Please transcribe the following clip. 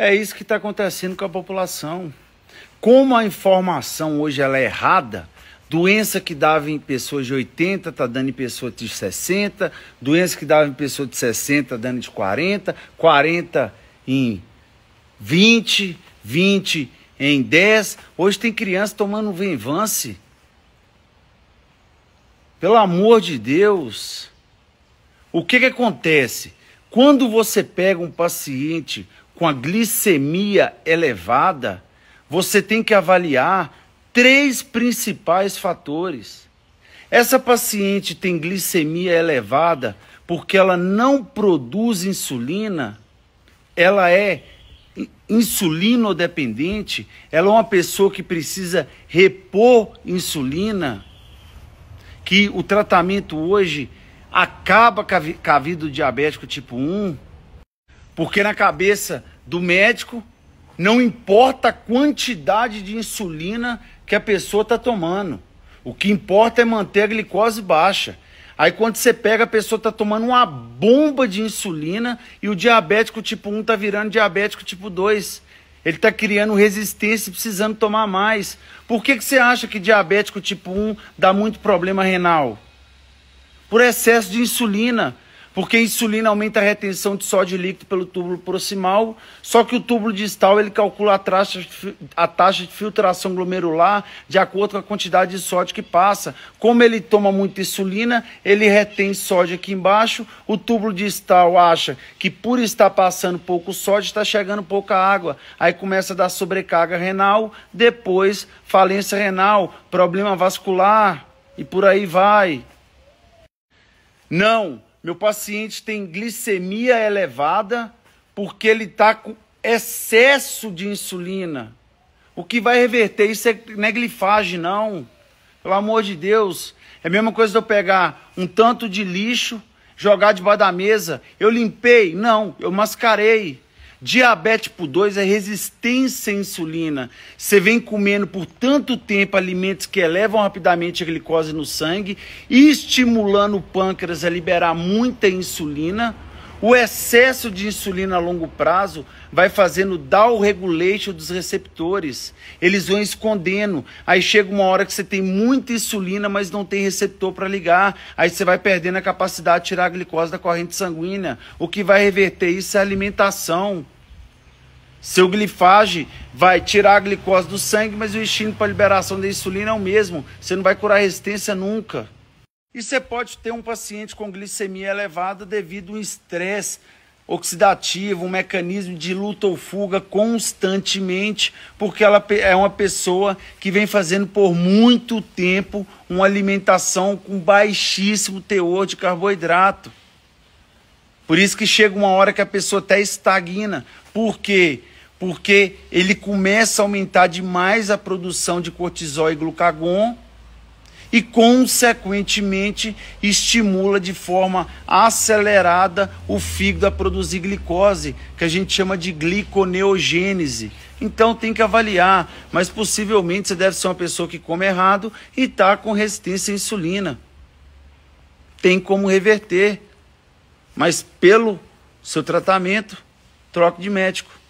É isso que está acontecendo com a população. Como a informação hoje ela é errada, doença que dava em pessoas de 80 está dando em pessoas de 60, doença que dava em pessoas de 60 está dando de 40, 40 em 20, 20 em 10. Hoje tem criança tomando venvance. Pelo amor de Deus. O que, que acontece? Quando você pega um paciente com a glicemia elevada, você tem que avaliar três principais fatores. Essa paciente tem glicemia elevada porque ela não produz insulina, ela é insulinodependente, ela é uma pessoa que precisa repor insulina, que o tratamento hoje acaba com a vida do diabético tipo 1 porque na cabeça do médico, não importa a quantidade de insulina que a pessoa está tomando. O que importa é manter a glicose baixa. Aí quando você pega, a pessoa está tomando uma bomba de insulina e o diabético tipo 1 está virando diabético tipo 2. Ele está criando resistência e precisando tomar mais. Por que, que você acha que diabético tipo 1 dá muito problema renal? Por excesso de insulina. Porque a insulina aumenta a retenção de sódio líquido pelo túbulo proximal, só que o túbulo distal ele calcula a taxa, a taxa de filtração glomerular de acordo com a quantidade de sódio que passa. Como ele toma muita insulina, ele retém sódio aqui embaixo, o túbulo distal acha que por estar passando pouco sódio, está chegando pouca água. Aí começa a dar sobrecarga renal, depois falência renal, problema vascular e por aí vai. Não! meu paciente tem glicemia elevada porque ele está com excesso de insulina. O que vai reverter isso é, não é glifagem, não. Pelo amor de Deus. É a mesma coisa de eu pegar um tanto de lixo, jogar debaixo da mesa. Eu limpei? Não, eu mascarei. Diabetes tipo 2 é resistência à insulina. Você vem comendo por tanto tempo alimentos que elevam rapidamente a glicose no sangue, estimulando o pâncreas a liberar muita insulina o excesso de insulina a longo prazo vai fazendo down regulation dos receptores. Eles vão escondendo. Aí chega uma hora que você tem muita insulina, mas não tem receptor para ligar. Aí você vai perdendo a capacidade de tirar a glicose da corrente sanguínea. O que vai reverter isso é a alimentação. Seu glifage vai tirar a glicose do sangue, mas o estímulo para liberação da insulina é o mesmo. Você não vai curar resistência nunca. E você pode ter um paciente com glicemia elevada devido a um estresse oxidativo, um mecanismo de luta ou fuga constantemente, porque ela é uma pessoa que vem fazendo por muito tempo uma alimentação com baixíssimo teor de carboidrato. Por isso que chega uma hora que a pessoa até estagna. Por quê? Porque ele começa a aumentar demais a produção de cortisol e glucagon e, consequentemente, estimula de forma acelerada o fígado a produzir glicose, que a gente chama de gliconeogênese. Então tem que avaliar, mas possivelmente você deve ser uma pessoa que come errado e está com resistência à insulina. Tem como reverter, mas pelo seu tratamento, troque de médico.